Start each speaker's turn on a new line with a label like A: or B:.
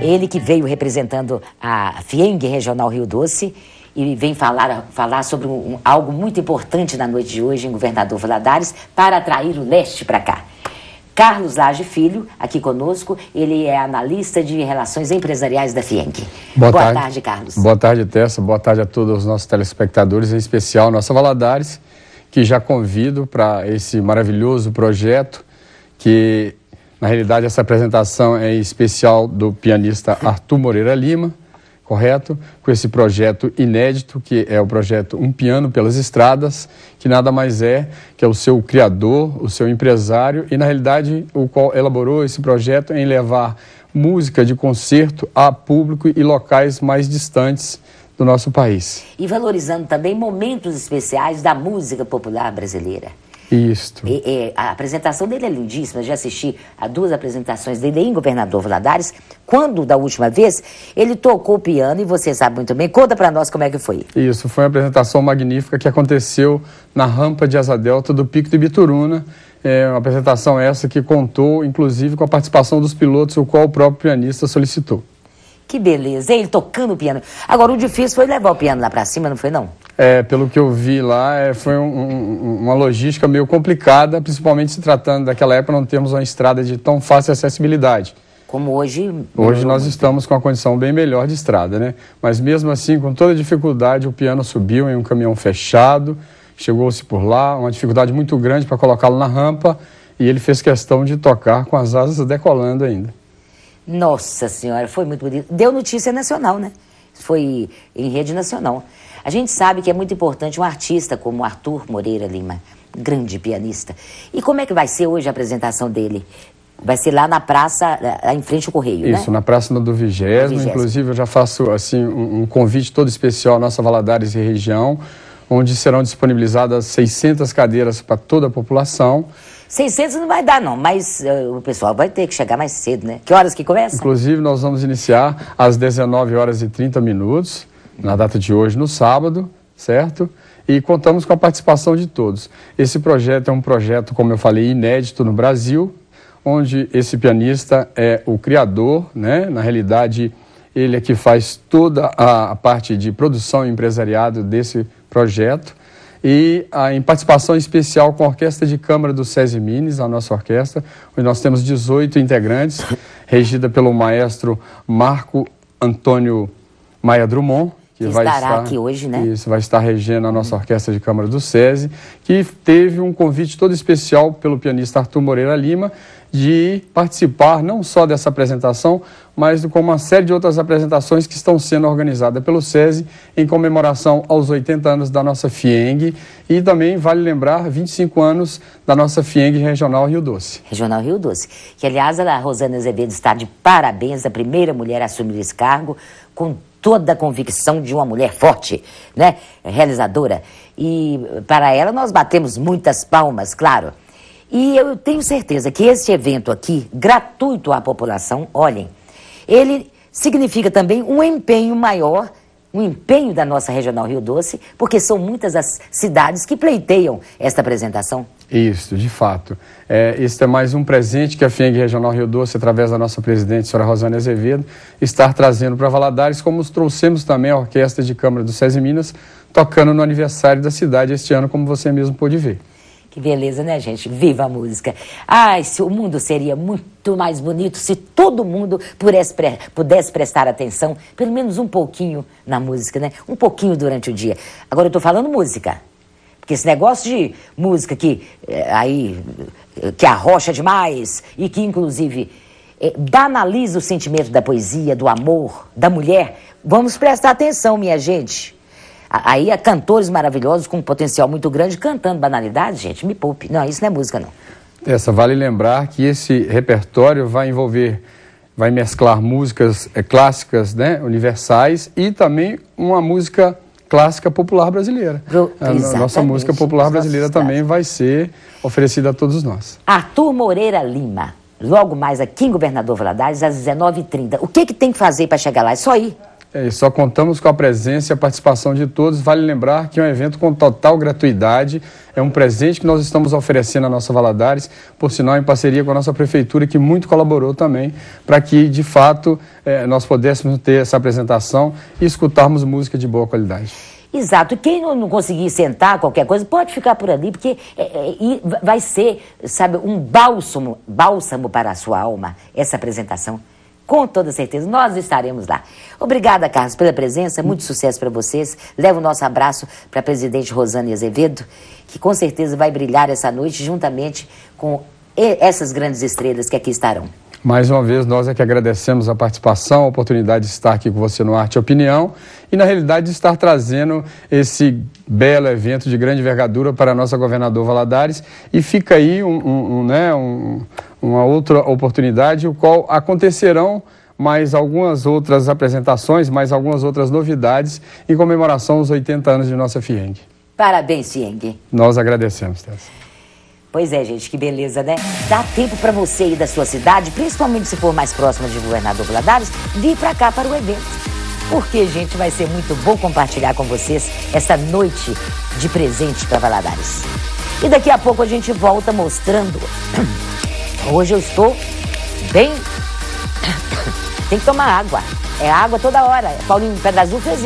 A: Ele que veio representando a Fieng Regional Rio Doce e vem falar, falar sobre um, algo muito importante na noite de hoje em Governador Valadares para atrair o leste para cá. Carlos Lage Filho, aqui conosco, ele é analista de relações empresariais da Fieng. Boa, Boa tarde. tarde. Carlos.
B: Boa tarde, Tessa. Boa tarde a todos os nossos telespectadores, em especial nossa Valadares, que já convido para esse maravilhoso projeto que na realidade, essa apresentação é especial do pianista Arthur Moreira Lima, correto? Com esse projeto inédito, que é o projeto Um Piano pelas Estradas, que nada mais é que é o seu criador, o seu empresário, e na realidade, o qual elaborou esse projeto em levar música de concerto a público e locais mais distantes do nosso país.
A: E valorizando também momentos especiais da música popular brasileira. Isso. E, e, a apresentação dele é lindíssima. já assisti a duas apresentações dele em Governador Valadares. Quando, da última vez, ele tocou o piano, e você sabe muito bem. Conta para nós como é que foi. Isso,
B: foi uma apresentação magnífica que aconteceu na rampa de Asa Delta do Pico de Bituruna. É uma apresentação essa que contou, inclusive, com a participação dos pilotos, o qual o próprio pianista solicitou.
A: Que beleza, ele tocando o piano. Agora, o difícil foi levar o piano lá para cima, não foi não?
B: é, pelo que eu vi lá, é, foi um, um, uma logística meio complicada, principalmente se tratando daquela época não temos uma estrada de tão fácil acessibilidade. Como hoje. Hoje nós muito. estamos com uma condição bem melhor de estrada, né? Mas mesmo assim, com toda dificuldade, o piano subiu em um caminhão fechado, chegou-se por lá, uma dificuldade muito grande para colocá-lo na rampa, e ele fez questão de tocar com as asas decolando ainda.
A: Nossa Senhora, foi muito bonito. Deu notícia nacional, né? foi em rede nacional. A gente sabe que é muito importante um artista como Arthur Moreira Lima, grande pianista. E como é que vai ser hoje a apresentação dele? Vai ser lá na praça, em frente ao Correio, né? Isso, né?
B: na Praça do Vigésimo. Inclusive, eu já faço assim um, um convite todo especial à nossa Valadares e região, onde serão disponibilizadas 600 cadeiras para toda a população.
A: 600 não vai dar, não, mas uh, o pessoal vai ter que chegar mais cedo, né? Que horas que começa?
B: Inclusive, nós vamos iniciar às 19 horas e 30 minutos, na data de hoje, no sábado, certo? E contamos com a participação de todos. Esse projeto é um projeto, como eu falei, inédito no Brasil, onde esse pianista é o criador, né? Na realidade, ele é que faz toda a parte de produção e empresariado desse projeto e a, ah, em participação especial com a Orquestra de Câmara do SESI Minis, a nossa orquestra, onde nós temos 18 integrantes, regida pelo maestro Marco Antônio Maia Drummond, que, que vai estará estar, aqui hoje, né? Isso, vai estar regendo a nossa uhum. Orquestra de Câmara do SESI, que teve um convite todo especial pelo pianista Arthur Moreira Lima, de participar não só dessa apresentação, mas com uma série de outras apresentações que estão sendo organizadas pelo SESI em comemoração aos 80 anos da nossa FIENG e também, vale lembrar, 25 anos da nossa
A: FIENG Regional Rio Doce. Regional Rio Doce, que aliás a Rosana Azevedo está de parabéns, a primeira mulher a assumir esse cargo, com toda a convicção de uma mulher forte, né, realizadora. E para ela nós batemos muitas palmas, claro. E eu tenho certeza que este evento aqui, gratuito à população, olhem, ele significa também um empenho maior, um empenho da nossa Regional Rio Doce, porque são muitas as cidades que pleiteiam esta apresentação.
B: Isso, de fato. É, este é mais um presente que a FIENG Regional Rio Doce, através da nossa presidente, senhora Rosana Azevedo, está trazendo para Valadares, como trouxemos também a Orquestra de Câmara do SESI Minas, tocando no aniversário da cidade este ano, como você mesmo pôde ver.
A: Que beleza, né, gente? Viva a música. Ai, se o mundo seria muito mais bonito se todo mundo pudesse, pre pudesse prestar atenção, pelo menos um pouquinho na música, né? Um pouquinho durante o dia. Agora eu tô falando música. Porque esse negócio de música que é, aí que arrocha demais e que inclusive é, banaliza o sentimento da poesia, do amor, da mulher. Vamos prestar atenção, minha gente. Aí há cantores maravilhosos com um potencial muito grande cantando banalidade, gente, me poupe. Não, isso não é música, não.
B: Essa vale lembrar que esse repertório vai envolver, vai mesclar músicas é, clássicas, né, universais e também uma música clássica popular brasileira. Pro... A nossa música popular brasileira também vai ser oferecida a todos nós.
A: Arthur Moreira Lima, logo mais aqui em Governador Valadares, às 19h30. O que, que tem que fazer para chegar lá? É só ir.
B: É, só contamos com a presença e a participação de todos. Vale lembrar que é um evento com total gratuidade. É um presente que nós estamos oferecendo à nossa Valadares, por sinal, em parceria com a nossa prefeitura, que muito colaborou também para que, de fato, é, nós pudéssemos ter essa apresentação e escutarmos música de boa qualidade.
A: Exato. Quem não conseguir sentar, qualquer coisa, pode ficar por ali, porque é, é, vai ser, sabe, um bálsamo, bálsamo para a sua alma, essa apresentação. Com toda certeza, nós estaremos lá. Obrigada, Carlos, pela presença. Muito sucesso para vocês. Leva o nosso abraço para a presidente Rosane Azevedo, que com certeza vai brilhar essa noite juntamente com essas grandes estrelas que aqui estarão.
B: Mais uma vez, nós é que agradecemos a participação, a oportunidade de estar aqui com você no Arte Opinião e, na realidade, de estar trazendo esse belo evento de grande envergadura para a nossa governador Valadares. E fica aí um, um, um, né, uma outra oportunidade, o qual acontecerão mais algumas outras apresentações, mais algumas outras novidades em comemoração aos 80 anos de nossa FIENG.
A: Parabéns, FIENG.
B: Nós agradecemos, Tessa.
A: Pois é, gente, que beleza, né? Dá tempo para você aí da sua cidade, principalmente se for mais próxima de Governador Valadares, vir para cá para o evento. Porque, gente, vai ser muito bom compartilhar com vocês essa noite de presente para Valadares. E daqui a pouco a gente volta mostrando. Hoje eu estou bem. Tem que tomar água. É água toda hora. Paulinho Pedra Azul fez isso.